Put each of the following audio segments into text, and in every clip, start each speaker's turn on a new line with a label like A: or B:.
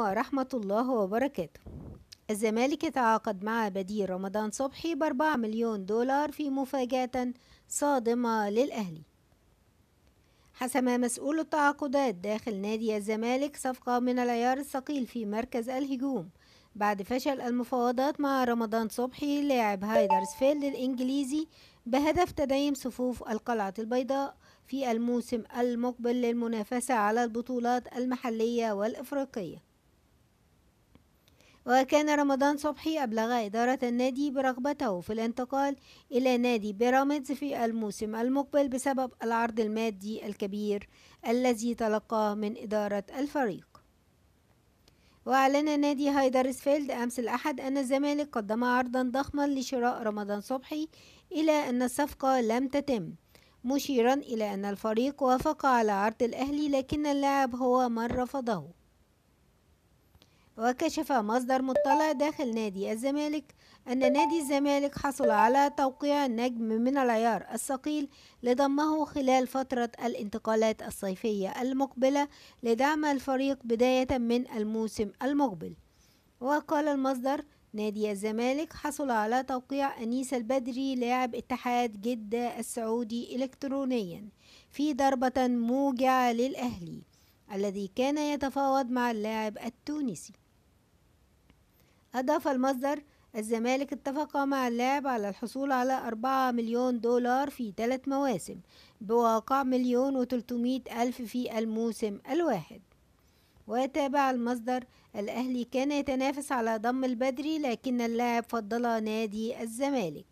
A: ورحمة الله وبركاته الزمالك يتعاقد مع بديل رمضان صبحي بأربعة مليون دولار في مفاجأة صادمة للأهلي حسم مسؤول التعاقدات داخل نادي الزمالك صفقة من العيار الثقيل في مركز الهجوم بعد فشل المفاوضات مع رمضان صبحي لاعب هايدرسفيلد الإنجليزي بهدف تدعيم صفوف القلعة البيضاء في الموسم المقبل للمنافسة على البطولات المحلية والإفريقية وكان رمضان صبحي أبلغ إدارة النادي برغبته في الانتقال إلى نادي بيراميدز في الموسم المقبل بسبب العرض المادي الكبير الذي تلقاه من إدارة الفريق وأعلن نادي هايدرسفيلد أمس الأحد أن الزمالك قدم عرضا ضخما لشراء رمضان صبحي إلى أن الصفقة لم تتم مشيرا إلى أن الفريق وافق على عرض الأهلي لكن اللاعب هو من رفضه وكشف مصدر مطلع داخل نادي الزمالك أن نادي الزمالك حصل على توقيع نجم من العيار الثقيل لضمه خلال فترة الانتقالات الصيفية المقبلة لدعم الفريق بداية من الموسم المقبل وقال المصدر نادي الزمالك حصل على توقيع أنيس البدري لاعب اتحاد جدة السعودي إلكترونيا في ضربة موجعة للأهلي الذي كان يتفاوض مع اللاعب التونسي أضاف المصدر الزمالك اتفق مع اللاعب على الحصول على أربعة مليون دولار في ثلاث مواسم بواقع مليون وتلتمية ألف في الموسم الواحد وتابع المصدر الأهلي كان يتنافس على ضم البدري لكن اللاعب فضل نادي الزمالك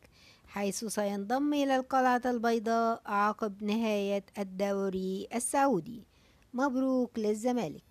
A: حيث سينضم إلى القلعة البيضاء عقب نهاية الدوري السعودي مبروك للزمالك